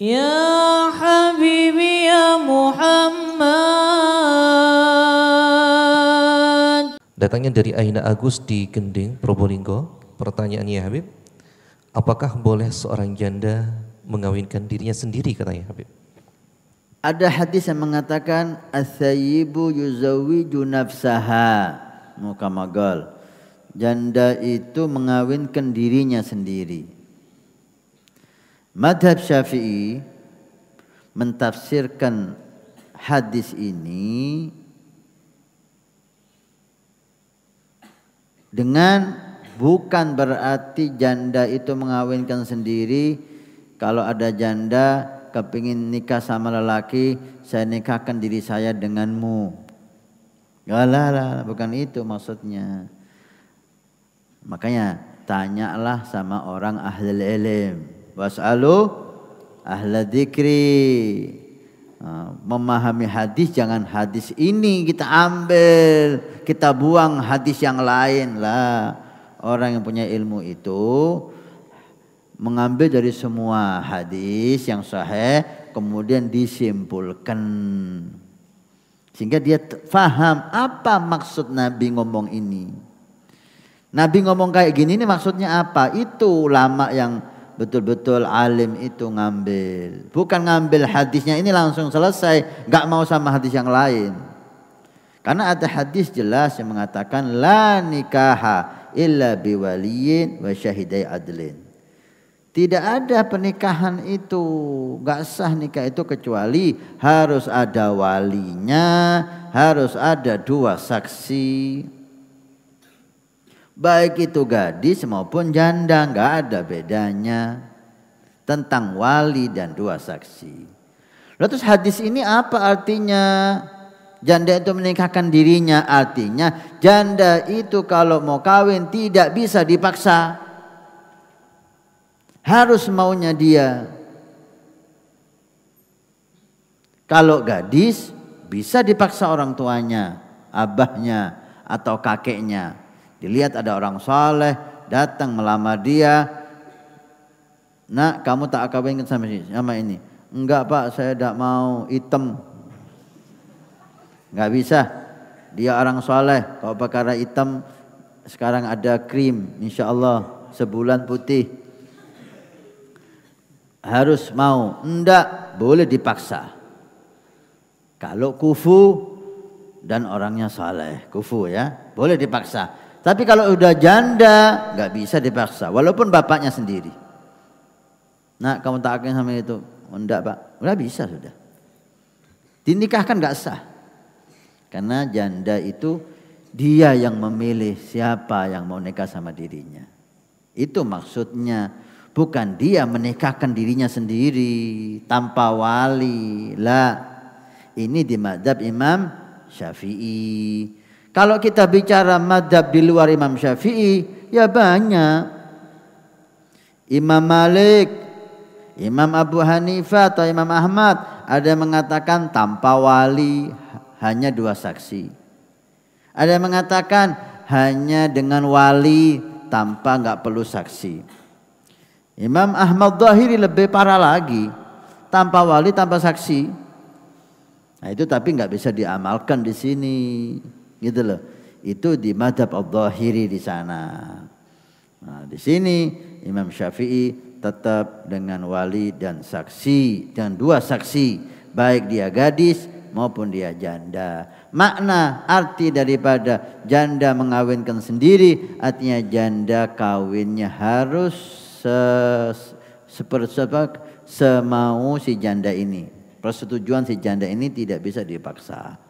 Ya Habibi ya Muhammad. Datangnya dari Aina Agus di Gending, Probolinggo. Pertanyaannya Habib, apakah boleh seorang janda mengawinkan dirinya sendiri katanya Habib? Ada hadis yang mengatakan asyibu yuzawi junafsaha nafsaha muka magal. Janda itu mengawinkan dirinya sendiri. Madhab Syafi'i mentafsirkan hadis ini dengan bukan berarti janda itu mengawinkan sendiri kalau ada janda kepingin nikah sama lelaki saya nikahkan diri saya denganmu Gak lah, lah bukan itu maksudnya makanya tanyalah sama orang ahli ilmu Was'alu ahla dikri. Ah, memahami hadis jangan hadis ini kita ambil, kita buang hadis yang lain lah. Orang yang punya ilmu itu mengambil dari semua hadis yang sahih kemudian disimpulkan sehingga dia faham apa maksud Nabi ngomong ini. Nabi ngomong kayak gini ini maksudnya apa? Itu lama yang betul-betul alim itu ngambil. Bukan ngambil hadisnya ini langsung selesai, nggak mau sama hadis yang lain. Karena ada hadis jelas yang mengatakan la nikaha illa biwaliyin wa syahidai adlin. Tidak ada pernikahan itu, nggak sah nikah itu kecuali harus ada walinya, harus ada dua saksi. Baik itu gadis maupun janda nggak ada bedanya tentang wali dan dua saksi. Lalu terus hadis ini apa artinya? Janda itu menikahkan dirinya artinya janda itu kalau mau kawin tidak bisa dipaksa. Harus maunya dia. Kalau gadis bisa dipaksa orang tuanya, abahnya atau kakeknya. Dilihat ada orang saleh datang melamar dia. Nak, kamu tak kawinkan sama sama ini. Enggak pak, saya tidak mau hitam. Enggak bisa. Dia orang saleh. Kalau perkara hitam, sekarang ada krim. Insya Allah sebulan putih. Harus mau. Enggak, boleh dipaksa. Kalau kufu dan orangnya saleh, kufu ya, boleh dipaksa. Tapi kalau udah janda nggak bisa dipaksa walaupun bapaknya sendiri. Nah kamu tak akan sama itu. enggak oh, pak, udah bisa sudah. Dinikahkan nggak sah. Karena janda itu dia yang memilih siapa yang mau nikah sama dirinya. Itu maksudnya. Bukan dia menikahkan dirinya sendiri tanpa wali. Lah, ini di madhab Imam Syafi'i. Kalau kita bicara madhab di luar Imam Syafi'i, ya banyak. Imam Malik, Imam Abu Hanifah atau Imam Ahmad ada yang mengatakan tanpa wali hanya dua saksi. Ada yang mengatakan hanya dengan wali tanpa nggak perlu saksi. Imam Ahmad zahiri lebih parah lagi. Tanpa wali, tanpa saksi. Nah itu tapi nggak bisa diamalkan di sini gitu loh itu di madhab al-zahiri di sana nah, di sini Imam Syafi'i tetap dengan wali dan saksi dan dua saksi baik dia gadis maupun dia janda makna arti daripada janda mengawinkan sendiri artinya janda kawinnya harus se, seperti semau si janda ini persetujuan si janda ini tidak bisa dipaksa